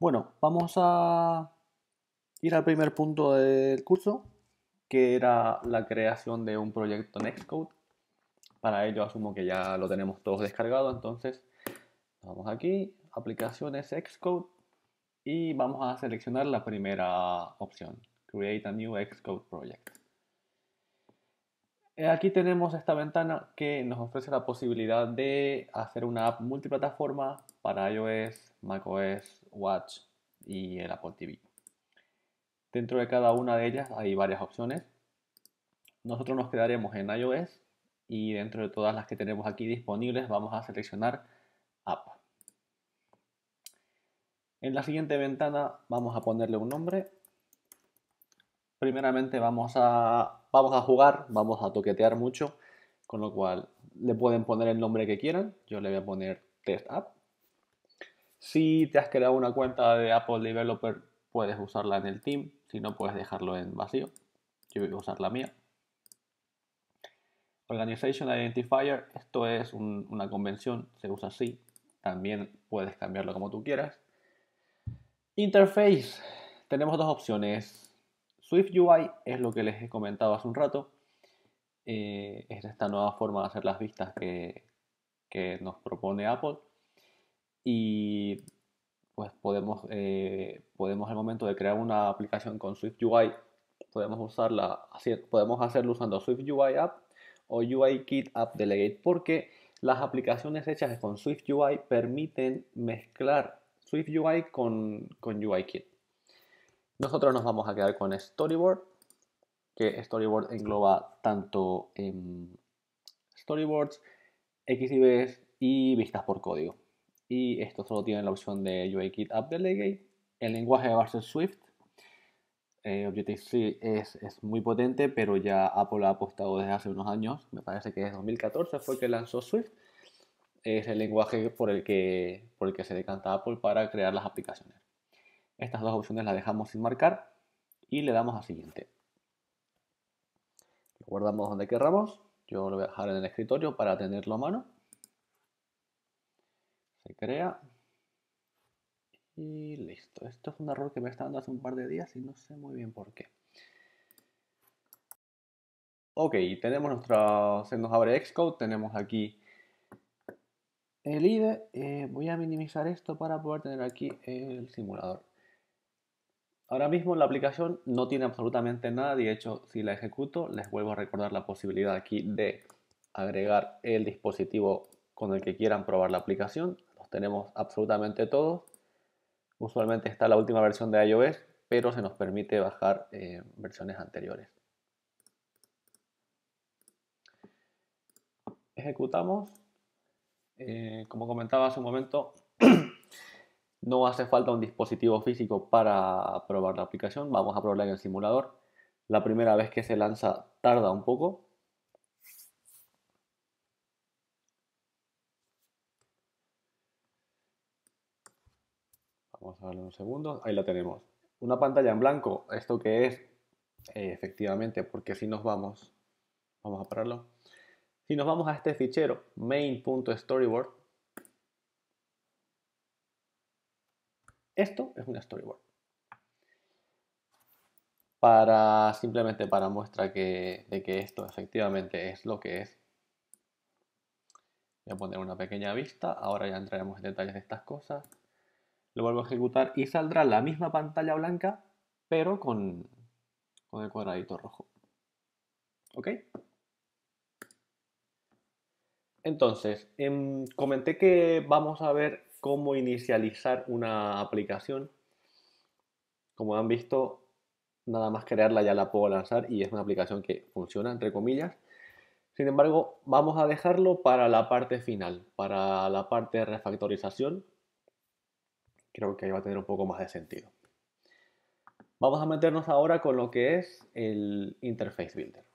Bueno, vamos a ir al primer punto del curso, que era la creación de un proyecto Nextcode. Para ello asumo que ya lo tenemos todos descargado, entonces vamos aquí, aplicaciones Xcode, y vamos a seleccionar la primera opción, Create a New Xcode Project. Eh, aquí tenemos esta ventana que nos ofrece la posibilidad de hacer una app multiplataforma para iOS, macOS, Watch y el Apple TV. Dentro de cada una de ellas hay varias opciones. Nosotros nos quedaremos en iOS y dentro de todas las que tenemos aquí disponibles vamos a seleccionar App. En la siguiente ventana vamos a ponerle un nombre. Primeramente vamos a vamos a jugar, vamos a toquetear mucho, con lo cual le pueden poner el nombre que quieran, yo le voy a poner Test App. Si te has creado una cuenta de Apple Developer, puedes usarla en el team, si no puedes dejarlo en vacío, yo voy a usar la mía. Organization Identifier, esto es una convención, se usa así, también puedes cambiarlo como tú quieras. Interface, tenemos dos opciones, Swift UI es lo que les he comentado hace un rato. Eh, es esta nueva forma de hacer las vistas que, nos propone Apple. Y pues podemos, eh, podemos al momento de crear una aplicación con Swift UI, podemos, usarla, podemos hacerlo usando Swift UI App o UIKit Kit App Delegate, porque las aplicaciones hechas con Swift UI permiten mezclar Swift UI con, con Kit. Nosotros nos vamos a quedar con Storyboard, que Storyboard engloba tanto em, Storyboards, XIBs y vistas por código. Y esto solo tiene la opción de UIKit App Delegate. El lenguaje de base Swift. Eh, Objective-C es, muy potente, pero ya Apple ha apostado desde hace unos años. Me parece que es 2014 fue que lanzó Swift. Es el lenguaje por el que, por el que se decanta Apple para crear las aplicaciones. Estas dos opciones las dejamos sin marcar y le damos a siguiente. Lo guardamos donde querramos. Yo lo voy a dejar en el escritorio para tenerlo a mano. Se crea. Y listo. Esto es un error que me está dando hace un par de días y no sé muy bien por qué. Ok, tenemos nuestra... Se nos abre Xcode. Tenemos aquí el IDE. Eh, voy a minimizar esto para poder tener aquí el simulador. Ahora mismo la aplicación no tiene absolutamente nada, de hecho si la ejecuto les vuelvo a recordar la posibilidad aquí de agregar el dispositivo con el que quieran probar la aplicación, los tenemos absolutamente todos. Usualmente está la última versión de iOS, pero se nos permite bajar eh, versiones anteriores. Ejecutamos. Eh, como comentaba hace un momento, No hace falta un dispositivo físico para probar la aplicación, vamos a probarla en el simulador. La primera vez que se lanza tarda un poco. Vamos a darle unos segundos, ahí la tenemos. Una pantalla en blanco, esto que es eh, efectivamente, porque si nos vamos, vamos a pararlo. Si nos vamos a este fichero main.storyboard, Esto es una storyboard. Para, simplemente para muestra que, de que esto efectivamente es lo que es. Voy a poner una pequeña vista, ahora ya entraremos en detalles de estas cosas. Lo vuelvo a ejecutar y saldrá la misma pantalla blanca, pero con, con el cuadradito rojo. ¿Ok? Entonces, em, comenté que vamos a ver cómo inicializar una aplicación. Como han visto, nada más crearla ya la puedo lanzar y es una aplicación que funciona, entre comillas. Sin embargo, vamos a dejarlo para la parte final, para la parte de refactorización. Creo que ahí va a tener un poco más de sentido. Vamos a meternos ahora con lo que es el Interface Builder.